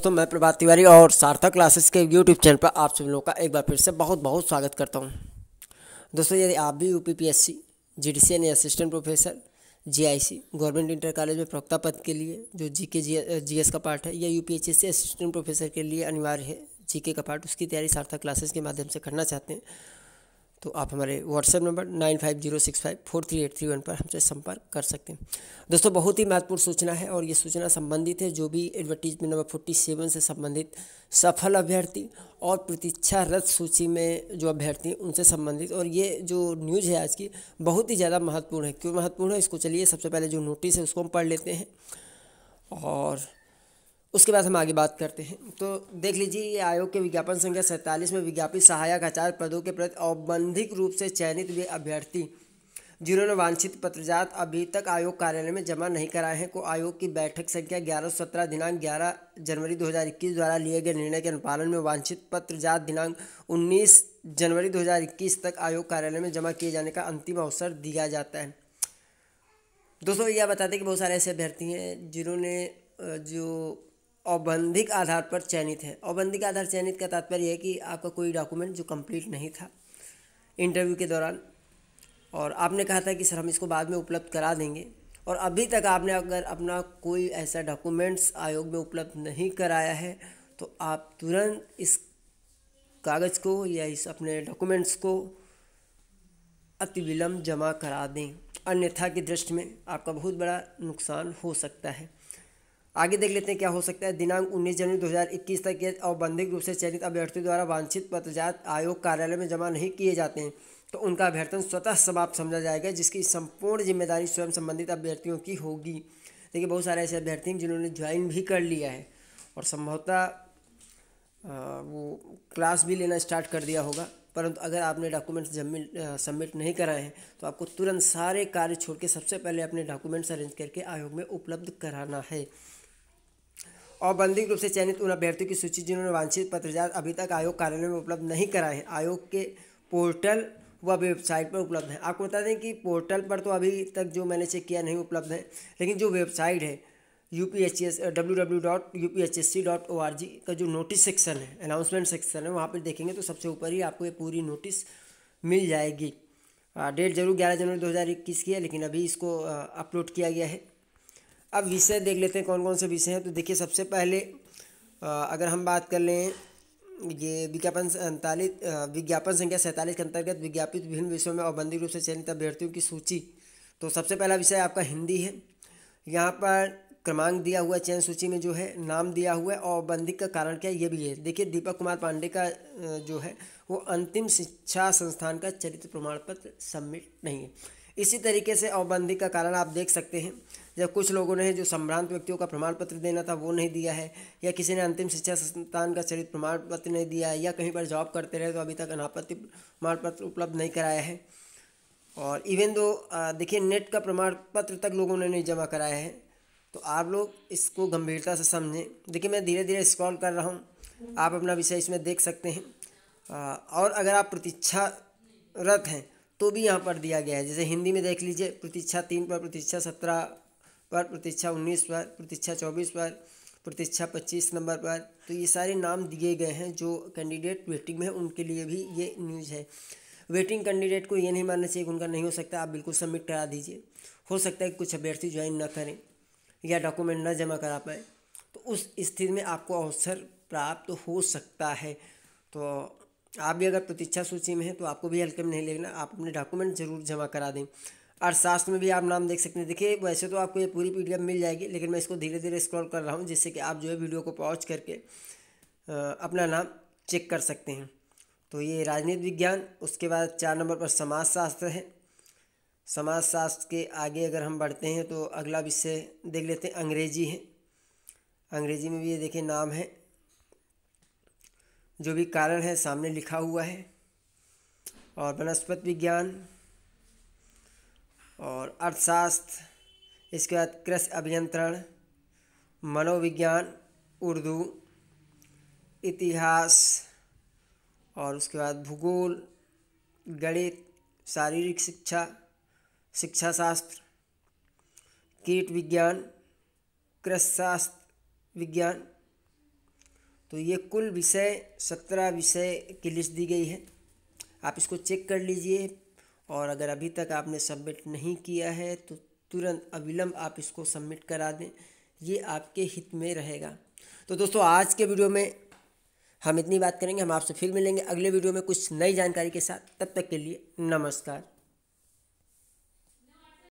दोस्तों मैं प्रभात तिवारी और सार्थक क्लासेस के यूट्यूब चैनल पर आप सभी लोगों का एक बार फिर से बहुत बहुत स्वागत करता हूं दोस्तों यदि आप भी U P P S C G D C यानी assistant professor G I C government inter college में प्रवक्ता पद के लिए जो जी के जी एस का पार्ट है या U P H S C assistant professor के लिए अनिवार्य है जी के का पार्ट उसकी तैयारी सार्थक क्लासेस के माध्यम से करना चाहते हैं तो आप हमारे WhatsApp number nine five zero six five four three eight three one पर हमसे संपर्क कर सकते हैं दोस्तों बहुत ही महत्वपूर्ण सूचना है और ये सूचना संबंधित है जो भी एडवर्टीजमेंट नंबर फोर्टी सेवन से संबंधित सफल अभ्यर्थी और प्रतीक्षारत सूची में जो अभ्यर्थी हैं उनसे संबंधित और ये जो न्यूज़ है आज की बहुत ही ज़्यादा महत्वपूर्ण है क्यों महत्वपूर्ण है इसको चलिए सबसे पहले जो नोटिस है उसको हम पढ़ लेते हैं और उसके बाद हम आगे बात करते हैं तो देख लीजिए ये आयोग के विज्ञापन संख्या सैंतालीस में विज्ञापित सहायक आचार्य पदों के प्रति औबंधिक रूप से चयनित हुए अभ्यर्थी जिन्होंने वांछित पत्रजात अभी तक आयोग कार्यालय में जमा नहीं कराए हैं को आयोग की बैठक संख्या ग्यारह सत्रह दिनांक ग्यारह जनवरी 2021 द्वारा लिए गए निर्णय के अनुपालन में वांछित पत्रजात दिनांक 19 जनवरी 2021 तक आयोग कार्यालय में जमा किए जाने का अंतिम अवसर दिया जाता है दोस्तों यह बताते हैं कि बहुत सारे ऐसे अभ्यर्थी हैं जिन्होंने जो औबंधिक आधार पर चयनित है औबंधिक आधार चयनित का तात्पर्य है कि आपका कोई डॉक्यूमेंट जो कंप्लीट नहीं था इंटरव्यू के दौरान और आपने कहा था कि सर हम इसको बाद में उपलब्ध करा देंगे और अभी तक आपने अगर अपना कोई ऐसा डॉक्यूमेंट्स आयोग में उपलब्ध नहीं कराया है तो आप तुरंत इस कागज़ को या इस अपने डॉक्यूमेंट्स को अति विलम्ब जमा करा दें अन्यथा की दृष्टि में आपका बहुत बड़ा नुकसान हो सकता है आगे देख लेते हैं क्या हो सकता है दिनांक 19 जनवरी 2021 तक ये औबंधिक रूप से चयनित अभ्यर्थियों द्वारा वांछित पत्रजात आयोग कार्यालय में जमा नहीं किए जाते हैं तो उनका अभ्यर्थन स्वतः समाप्त समझा जाएगा जिसकी संपूर्ण जिम्मेदारी स्वयं संबंधित अभ्यर्थियों की होगी देखिए बहुत सारे ऐसे अभ्यर्थी हैं जिन्होंने ज्वाइन भी कर लिया है और संभवतः वो क्लास भी लेना स्टार्ट कर दिया होगा परंतु अगर आपने डॉक्यूमेंट्स जब सबमिट नहीं कराए हैं तो आपको तुरंत सारे कार्य छोड़ के सबसे पहले अपने डॉक्यूमेंट्स अरेंज करके आयोग में उपलब्ध कराना है और बंधिक रूप से चयनित उन अभ्यर्थियों की सूची जिन्होंने वांछित पत्रजात अभी तक आयोग कार्यालय में उपलब्ध नहीं कराए हैं आयोग के पोर्टल व वेबसाइट पर उपलब्ध है आपको बता दें कि पोर्टल पर तो अभी तक जो मैंने चेक किया नहीं उपलब्ध है लेकिन जो वेबसाइट है U P H S W W dot U P H S C dot O R G का जो नोटिस सेक्शन है अनाउंसमेंट सेक्शन है वहाँ पर देखेंगे तो सबसे ऊपर ही आपको ये पूरी नोटिस मिल जाएगी डेट जरूर ग्यारह जनवरी दो हज़ार इक्कीस की है लेकिन अभी इसको अपलोड किया गया है अब विषय देख लेते हैं कौन कौन से विषय हैं तो देखिए सबसे पहले आ, अगर हम बात कर लें ये विज्ञापन सैंतालीस विज्ञापन संख्या सैंतालीस के अंतर्गत विज्ञापित विभिन्न विषयों में औबंदी रूप से चयनित अभ्यर्थियों की सूची तो सबसे पहला विषय आपका हिंदी है यहाँ पर क्रमांक दिया हुआ है चयन सूची में जो है नाम दिया हुआ है और बंदी का कारण क्या है ये भी है देखिए दीपक कुमार पांडे का जो है वो अंतिम शिक्षा संस्थान का चरित्र प्रमाण पत्र सबमिट नहीं है इसी तरीके से औबंदी का कारण आप देख सकते हैं जब कुछ लोगों ने जो संभ्रांत व्यक्तियों का प्रमाण पत्र देना था वो नहीं दिया है या किसी ने अंतिम शिक्षा संस्थान का चरित्र प्रमाण पत्र नहीं दिया है या कहीं पर जॉब करते रहे तो अभी तक अनापत्ति प्रमाण पत्र उपलब्ध नहीं कराया है और इवन दो देखिए नेट का प्रमाण पत्र तक लोगों ने नहीं जमा कराया है तो आप लोग इसको गंभीरता से समझें देखिए मैं धीरे धीरे स्क्रॉल कर रहा हूँ आप अपना विषय इसमें देख सकते हैं और अगर आप प्रतीक्षारत हैं तो भी यहाँ पर दिया गया है जैसे हिंदी में देख लीजिए प्रतीक्षा तीन पर प्रतीक्षा सत्रह पर प्रतीक्षा उन्नीस पर प्रतीक्षा चौबीस पर प्रतीक्षा पच्चीस नंबर पर तो ये सारे नाम दिए गए हैं जो कैंडिडेट वेटिंग में है उनके लिए भी ये न्यूज़ है वेटिंग कैंडिडेट को ये नहीं मानना चाहिए कि उनका नहीं हो सकता आप बिल्कुल सबमिट करा दीजिए हो सकता है कुछ अभ्यर्थी ज्वाइन ना करें या डॉक्यूमेंट न जमा करा पाए तो उस स्थिति में आपको अवसर प्राप्त हो सकता है तो आप भी अगर प्रतीक्षा सूची में हैं तो आपको भी हल्के में नहीं लेना आप अपने डॉक्यूमेंट जरूर जमा करा दें अर्थशास्त्र में भी आप नाम देख सकते हैं देखिए वैसे तो आपको ये पूरी पी मिल जाएगी लेकिन मैं इसको धीरे धीरे स्क्रॉल कर रहा हूँ जिससे कि आप जो है वीडियो को पॉज करके अपना नाम चेक कर सकते हैं तो ये राजनीति विज्ञान उसके बाद चार नंबर पर समाजशास्त्र है समाजशास्त्र के आगे अगर हम बढ़ते हैं तो अगला विषय देख लेते हैं अंग्रेजी है अंग्रेजी में भी ये देखें नाम है जो भी कारण है सामने लिखा हुआ है और वनस्पति विज्ञान और अर्थशास्त्र इसके बाद कृषि अभियंत्रण मनोविज्ञान उर्दू इतिहास और उसके बाद भूगोल गणित शारीरिक शिक्षा शिक्षा शास्त्र कीट विज्ञान कृषि शास्त्र विज्ञान तो ये कुल विषय सत्रह विषय की लिस्ट दी गई है आप इसको चेक कर लीजिए और अगर अभी तक आपने सबमिट नहीं किया है तो तुरंत अविलंब आप इसको सबमिट करा दें ये आपके हित में रहेगा तो दोस्तों आज के वीडियो में हम इतनी बात करेंगे हम आपसे फिर मिलेंगे अगले वीडियो में कुछ नई जानकारी के साथ तब तक के लिए नमस्कार